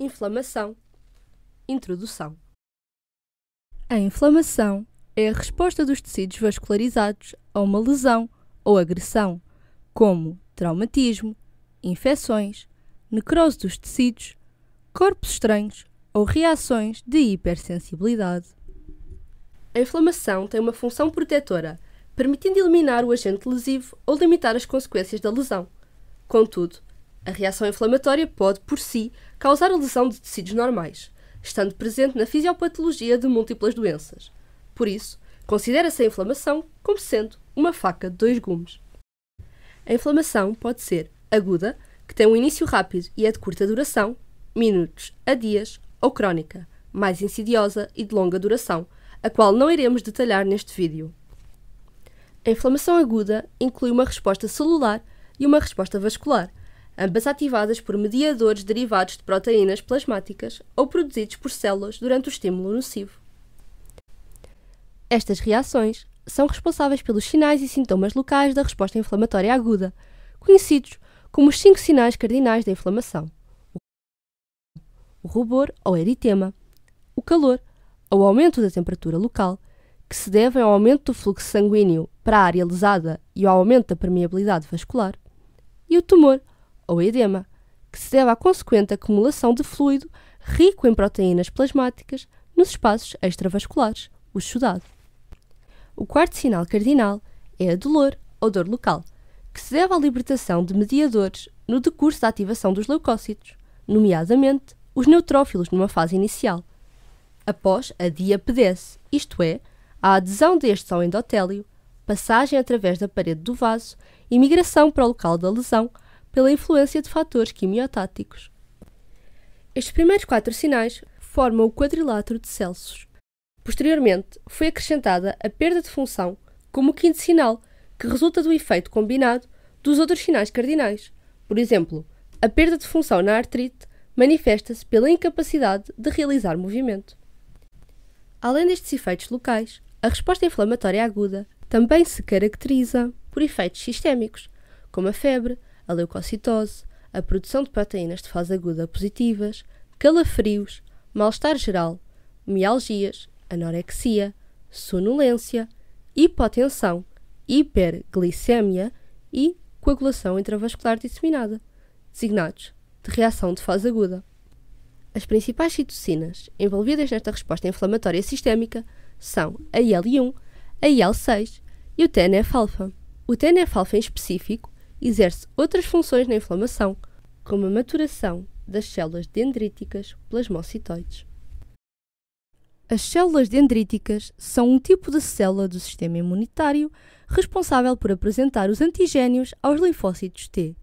inflamação. Introdução. A inflamação é a resposta dos tecidos vascularizados a uma lesão ou agressão, como traumatismo, infecções, necrose dos tecidos, corpos estranhos ou reações de hipersensibilidade. A inflamação tem uma função protetora, permitindo eliminar o agente lesivo ou limitar as consequências da lesão. Contudo, a reação inflamatória pode, por si, causar a lesão de tecidos normais, estando presente na fisiopatologia de múltiplas doenças. Por isso, considera-se a inflamação como sendo uma faca de dois gumes. A inflamação pode ser aguda, que tem um início rápido e é de curta duração, minutos a dias, ou crónica, mais insidiosa e de longa duração, a qual não iremos detalhar neste vídeo. A inflamação aguda inclui uma resposta celular e uma resposta vascular, ambas ativadas por mediadores derivados de proteínas plasmáticas ou produzidos por células durante o estímulo nocivo. Estas reações são responsáveis pelos sinais e sintomas locais da resposta inflamatória aguda, conhecidos como os cinco sinais cardinais da inflamação: o rubor ou eritema, o calor ou aumento da temperatura local, que se deve ao aumento do fluxo sanguíneo para a área lesada e ao aumento da permeabilidade vascular, e o tumor ou edema, que se deve à consequente acumulação de fluido rico em proteínas plasmáticas nos espaços extravasculares, o sudado. O quarto sinal cardinal é a dolor ou dor local, que se deve à libertação de mediadores no decurso da ativação dos leucócitos, nomeadamente os neutrófilos numa fase inicial, após a diapedese, isto é, a adesão destes ao endotélio, passagem através da parede do vaso e migração para o local da lesão pela influência de fatores quimiotáticos. Estes primeiros quatro sinais formam o quadrilátero de Celsius. Posteriormente, foi acrescentada a perda de função como quinto sinal, que resulta do efeito combinado dos outros sinais cardinais. Por exemplo, a perda de função na artrite manifesta-se pela incapacidade de realizar movimento. Além destes efeitos locais, a resposta inflamatória aguda também se caracteriza por efeitos sistémicos, como a febre, a leucocitose, a produção de proteínas de fase aguda positivas, calafrios, mal-estar geral, mialgias, anorexia, sonolência, hipotensão, hiperglicemia e coagulação intravascular disseminada, designados de reação de fase aguda. As principais citocinas envolvidas nesta resposta inflamatória sistémica são a IL-1, a IL-6 e o TNF-alfa. O TNF-alfa em específico exerce outras funções na inflamação, como a maturação das células dendríticas plasmocitoides. As células dendríticas são um tipo de célula do sistema imunitário responsável por apresentar os antigénios aos linfócitos T,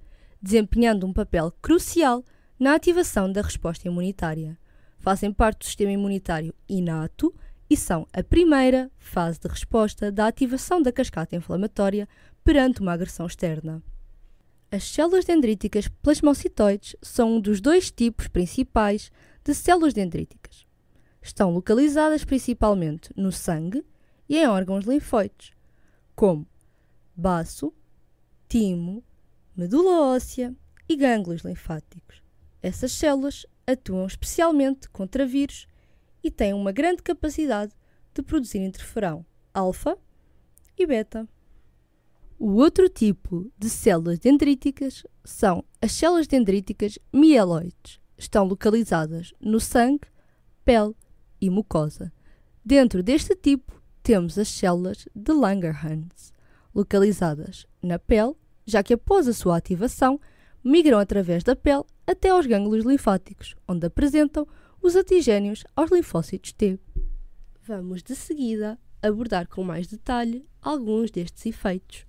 desempenhando um papel crucial na ativação da resposta imunitária. Fazem parte do sistema imunitário inato e são a primeira fase de resposta da ativação da cascata inflamatória perante uma agressão externa. As células dendríticas plasmocitoides são um dos dois tipos principais de células dendríticas. Estão localizadas principalmente no sangue e em órgãos linfóides, como baço, timo, medula óssea e gânglios linfáticos. Essas células atuam especialmente contra vírus e têm uma grande capacidade de produzir interferão alfa e beta. O outro tipo de células dendríticas são as células dendríticas mieloides. Estão localizadas no sangue, pele e mucosa. Dentro deste tipo, temos as células de Langerhans, localizadas na pele, já que após a sua ativação, migram através da pele até aos gânglios linfáticos, onde apresentam os antigénios aos linfócitos T. Vamos de seguida abordar com mais detalhe alguns destes efeitos.